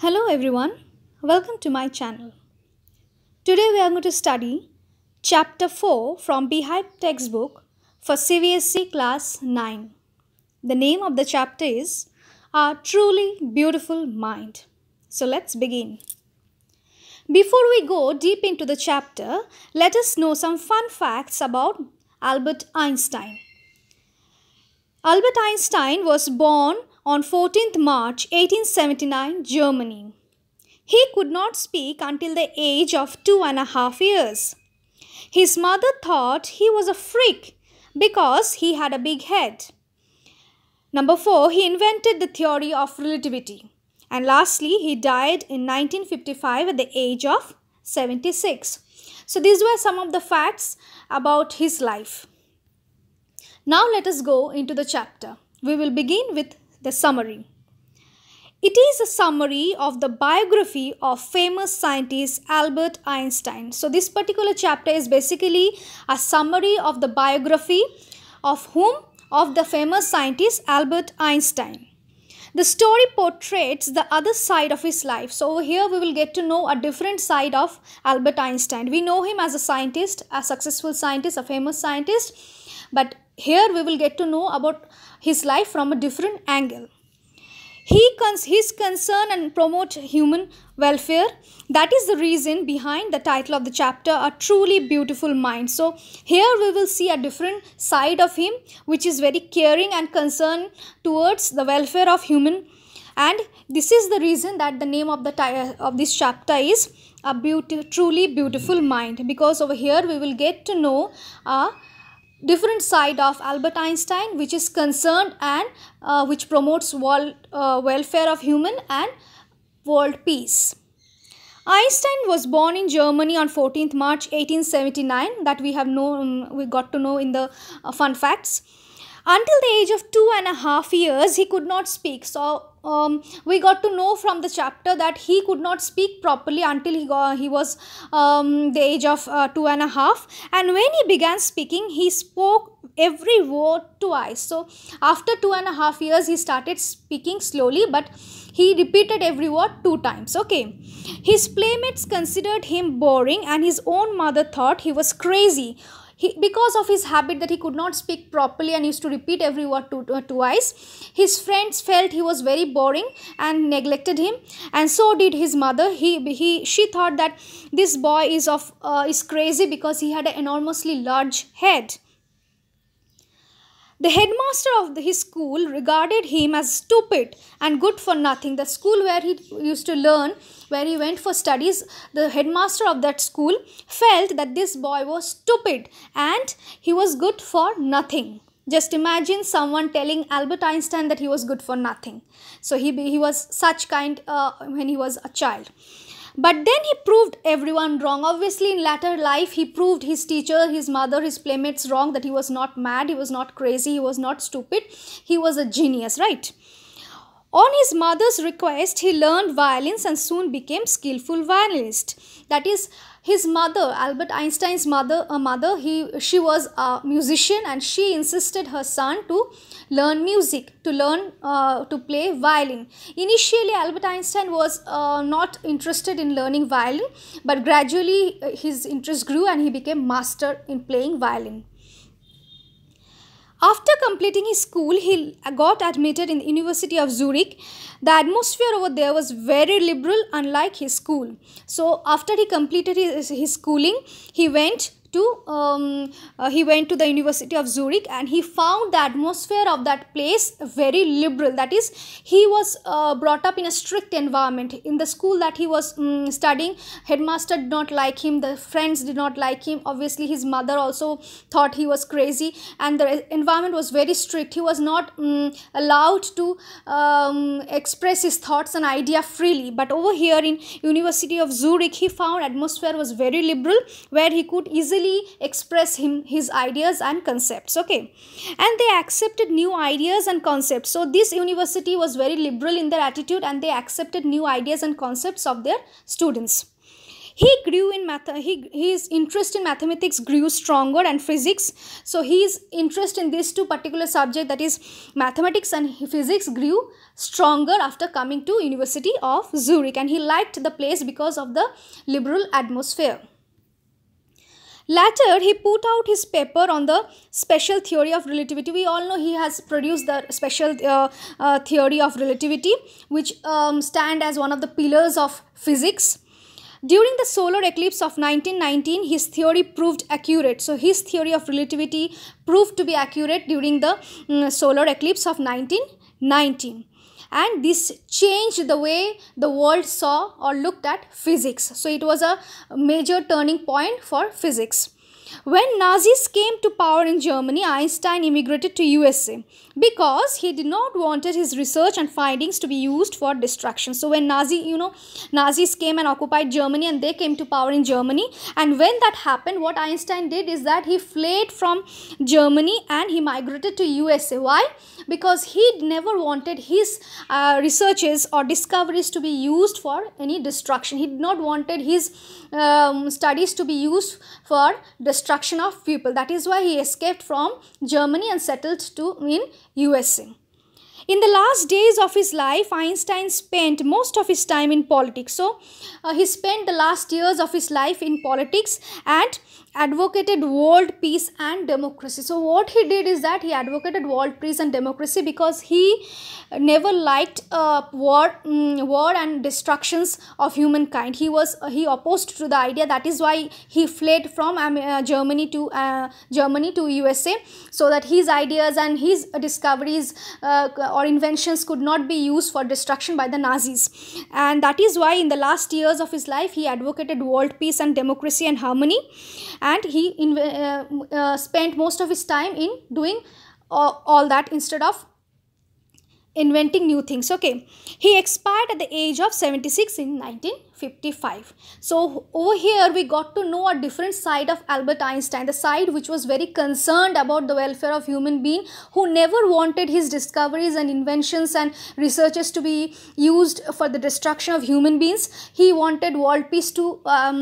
Hello everyone, welcome to my channel. Today we are going to study Chapter 4 from Beehive textbook for CVSC Class 9. The name of the chapter is Our Truly Beautiful Mind. So let's begin. Before we go deep into the chapter, let us know some fun facts about Albert Einstein. Albert Einstein was born on 14th March 1879, Germany. He could not speak until the age of two and a half years. His mother thought he was a freak because he had a big head. Number 4. He invented the theory of relativity. And lastly, he died in 1955 at the age of 76. So these were some of the facts about his life. Now let us go into the chapter. We will begin with the summary. It is a summary of the biography of famous scientist Albert Einstein. So, this particular chapter is basically a summary of the biography of whom? Of the famous scientist Albert Einstein. The story portrays the other side of his life. So, here we will get to know a different side of Albert Einstein. We know him as a scientist, a successful scientist, a famous scientist, but here we will get to know about his life from a different angle. He cons his concern and promote human welfare. That is the reason behind the title of the chapter, A Truly Beautiful Mind. So here we will see a different side of him which is very caring and concerned towards the welfare of human and this is the reason that the name of the of this chapter is a beauty truly beautiful mind because over here we will get to know a uh, different side of Albert Einstein which is concerned and uh, which promotes world, uh, welfare of human and world peace. Einstein was born in Germany on 14th March 1879 that we have known we got to know in the uh, fun facts. Until the age of two and a half years, he could not speak. So um, we got to know from the chapter that he could not speak properly until he got, he was um, the age of uh, two and a half. And when he began speaking, he spoke every word twice. So after two and a half years, he started speaking slowly, but he repeated every word two times. Okay. His playmates considered him boring, and his own mother thought he was crazy he, because of his habit that he could not speak properly and used to repeat every word to, uh, twice, his friends felt he was very boring and neglected him, and so did his mother. He, he she thought that this boy is of uh, is crazy because he had an enormously large head. The headmaster of his school regarded him as stupid and good for nothing. The school where he used to learn, where he went for studies, the headmaster of that school felt that this boy was stupid and he was good for nothing. Just imagine someone telling Albert Einstein that he was good for nothing. So he, he was such kind uh, when he was a child. But then he proved everyone wrong. Obviously, in latter life, he proved his teacher, his mother, his playmates wrong that he was not mad, he was not crazy, he was not stupid, he was a genius, right? On his mother's request, he learned violins and soon became skillful violinist. That is, his mother, Albert Einstein's mother, a mother, he, she was a musician and she insisted her son to learn music, to learn uh, to play violin. Initially, Albert Einstein was uh, not interested in learning violin, but gradually uh, his interest grew and he became master in playing violin. After completing his school, he got admitted in the University of Zurich. The atmosphere over there was very liberal, unlike his school. So after he completed his, his schooling, he went to um, uh, he went to the University of Zurich and he found the atmosphere of that place very liberal. That is, he was uh, brought up in a strict environment. In the school that he was um, studying, headmaster did not like him. The friends did not like him. Obviously, his mother also thought he was crazy, and the environment was very strict. He was not um, allowed to um, express his thoughts and idea freely. But over here in University of Zurich, he found atmosphere was very liberal, where he could easily freely express him his ideas and concepts okay and they accepted new ideas and concepts so this university was very liberal in their attitude and they accepted new ideas and concepts of their students he grew in math he his interest in mathematics grew stronger and physics so his interest in these two particular subject that is mathematics and physics grew stronger after coming to university of zurich and he liked the place because of the liberal atmosphere Later, he put out his paper on the special theory of relativity. We all know he has produced the special uh, uh, theory of relativity, which um, stand as one of the pillars of physics. During the solar eclipse of 1919, his theory proved accurate. So, his theory of relativity proved to be accurate during the um, solar eclipse of 1919 and this changed the way the world saw or looked at physics so it was a major turning point for physics when Nazis came to power in Germany, Einstein immigrated to USA because he did not wanted his research and findings to be used for destruction. So when Nazi, you know, Nazis came and occupied Germany and they came to power in Germany and when that happened, what Einstein did is that he fled from Germany and he migrated to USA. Why? Because he never wanted his uh, researches or discoveries to be used for any destruction. He did not wanted his um, studies to be used for destruction destruction of people. That is why he escaped from Germany and settled to in USA. In the last days of his life, Einstein spent most of his time in politics. So, uh, he spent the last years of his life in politics and advocated world peace and democracy so what he did is that he advocated world peace and democracy because he never liked uh, war um, war and destructions of humankind he was uh, he opposed to the idea that is why he fled from um, uh, germany to uh, germany to usa so that his ideas and his discoveries uh, or inventions could not be used for destruction by the nazis and that is why in the last years of his life he advocated world peace and democracy and harmony and he in, uh, uh, spent most of his time in doing uh, all that instead of inventing new things okay he expired at the age of 76 in 19 55 so over here we got to know a different side of albert einstein the side which was very concerned about the welfare of human being who never wanted his discoveries and inventions and researches to be used for the destruction of human beings he wanted world peace to um,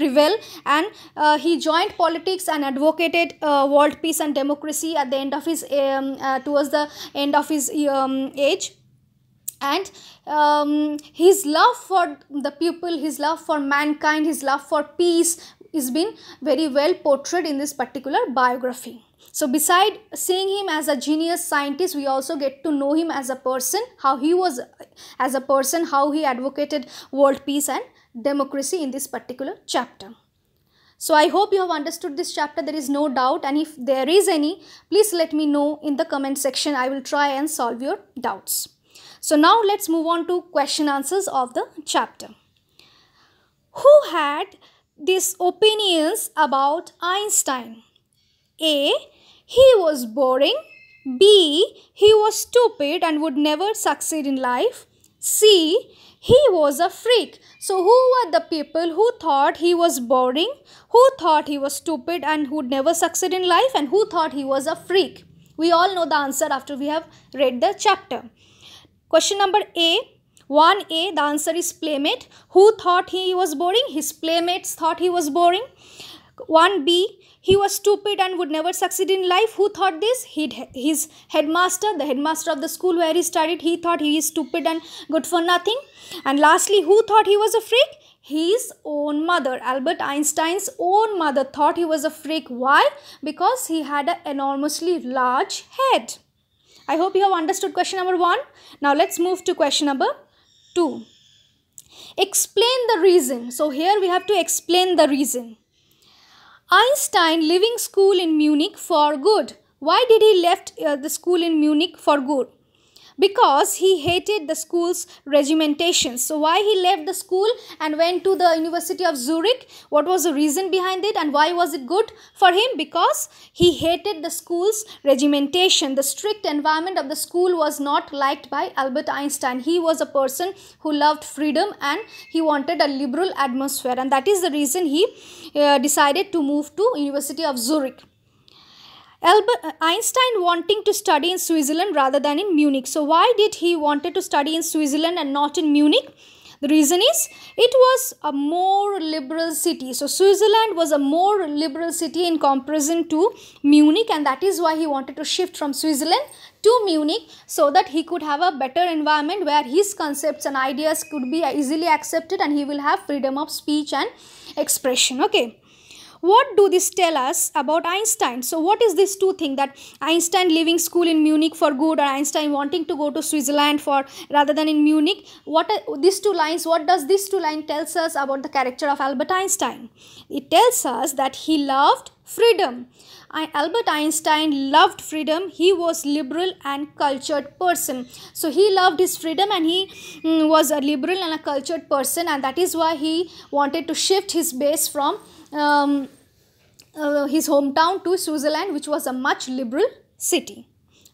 prevail and uh, he joined politics and advocated uh, world peace and democracy at the end of his um, uh, towards the end of his um, age and um, his love for the people his love for mankind his love for peace is been very well portrayed in this particular biography so beside seeing him as a genius scientist we also get to know him as a person how he was as a person how he advocated world peace and democracy in this particular chapter so I hope you have understood this chapter. There is no doubt and if there is any, please let me know in the comment section. I will try and solve your doubts. So now let's move on to question answers of the chapter. Who had these opinions about Einstein? A. He was boring. B. He was stupid and would never succeed in life. C. He was a freak. So, who were the people who thought he was boring, who thought he was stupid and would never succeed in life, and who thought he was a freak? We all know the answer after we have read the chapter. Question number A. 1A, the answer is playmate. Who thought he was boring? His playmates thought he was boring. 1B, he was stupid and would never succeed in life. Who thought this? He'd, his headmaster, the headmaster of the school where he studied, he thought he is stupid and good for nothing. And lastly, who thought he was a freak? His own mother, Albert Einstein's own mother thought he was a freak. Why? Because he had an enormously large head. I hope you have understood question number 1. Now let's move to question number 2. Explain the reason. So here we have to explain the reason. Einstein leaving school in Munich for good. Why did he left uh, the school in Munich for good? because he hated the school's regimentation. So why he left the school and went to the University of Zurich? What was the reason behind it and why was it good for him? Because he hated the school's regimentation. The strict environment of the school was not liked by Albert Einstein. He was a person who loved freedom and he wanted a liberal atmosphere and that is the reason he uh, decided to move to University of Zurich. Albert uh, Einstein wanting to study in Switzerland rather than in Munich. So why did he wanted to study in Switzerland and not in Munich? The reason is it was a more liberal city. So Switzerland was a more liberal city in comparison to Munich and that is why he wanted to shift from Switzerland to Munich so that he could have a better environment where his concepts and ideas could be easily accepted and he will have freedom of speech and expression. Okay what do this tell us about Einstein? So what is this two thing that Einstein leaving school in Munich for good or Einstein wanting to go to Switzerland for rather than in Munich? What are, these two lines, what does this two line tells us about the character of Albert Einstein? It tells us that he loved freedom. Albert Einstein loved freedom. He was liberal and cultured person. So he loved his freedom and he mm, was a liberal and a cultured person and that is why he wanted to shift his base from um, uh, his hometown to Switzerland, which was a much liberal city.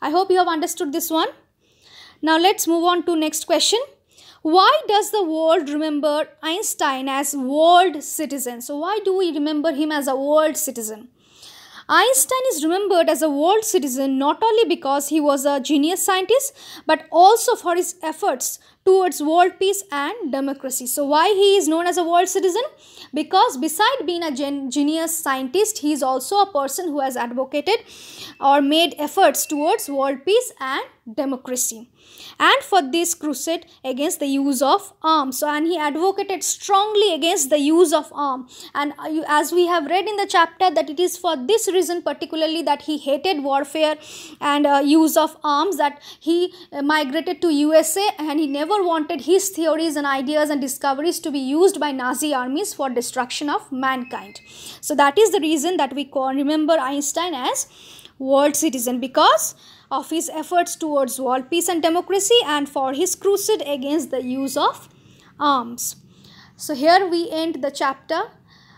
I hope you have understood this one. Now let's move on to next question. Why does the world remember Einstein as world citizen? So why do we remember him as a world citizen? Einstein is remembered as a world citizen not only because he was a genius scientist but also for his efforts towards world peace and democracy. So why he is known as a world citizen? Because beside being a gen genius scientist, he is also a person who has advocated or made efforts towards world peace and democracy and for this crusade against the use of arms so, and he advocated strongly against the use of arms. and uh, as we have read in the chapter that it is for this reason particularly that he hated warfare and uh, use of arms that he uh, migrated to usa and he never Hitler wanted his theories and ideas and discoveries to be used by Nazi armies for destruction of mankind. So that is the reason that we call, remember Einstein as world citizen because of his efforts towards world peace and democracy and for his crusade against the use of arms. So here we end the chapter.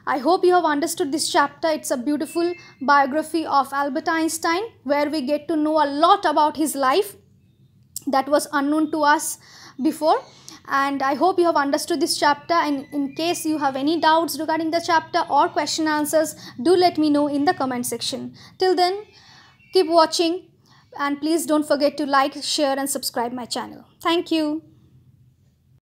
I hope you have understood this chapter. It's a beautiful biography of Albert Einstein where we get to know a lot about his life that was unknown to us before and I hope you have understood this chapter and in case you have any doubts regarding the chapter or question answers do let me know in the comment section. Till then keep watching and please don't forget to like, share and subscribe my channel. Thank you.